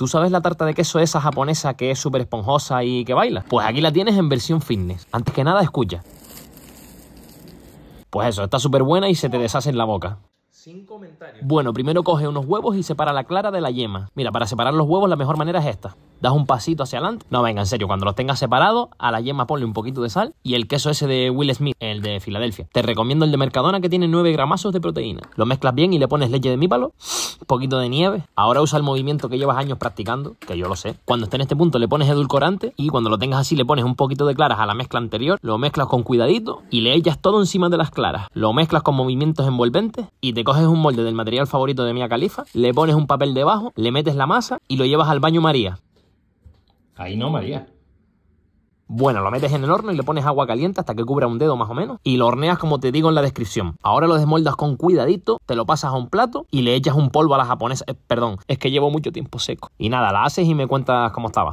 ¿Tú sabes la tarta de queso esa japonesa que es súper esponjosa y que baila? Pues aquí la tienes en versión fitness. Antes que nada, escucha. Pues eso, está súper buena y se te deshace en la boca. Sin Bueno, primero coge unos huevos y separa la clara de la yema. Mira, para separar los huevos la mejor manera es esta. Das un pasito hacia adelante. No, venga, en serio, cuando los tengas separados, a la yema ponle un poquito de sal y el queso ese de Will Smith, el de Filadelfia. Te recomiendo el de Mercadona que tiene 9 gramazos de proteína. Lo mezclas bien y le pones leche de mípalo poquito de nieve. Ahora usa el movimiento que llevas años practicando, que yo lo sé. Cuando esté en este punto le pones edulcorante y cuando lo tengas así le pones un poquito de claras a la mezcla anterior, lo mezclas con cuidadito y le echas todo encima de las claras. Lo mezclas con movimientos envolventes y te coges un molde del material favorito de Mia Califa, le pones un papel debajo, le metes la masa y lo llevas al baño María. Ahí no, María. Bueno, lo metes en el horno y le pones agua caliente hasta que cubra un dedo más o menos y lo horneas como te digo en la descripción. Ahora lo desmoldas con cuidadito, te lo pasas a un plato y le echas un polvo a la japonesa. Eh, perdón, es que llevo mucho tiempo seco. Y nada, la haces y me cuentas cómo estaba.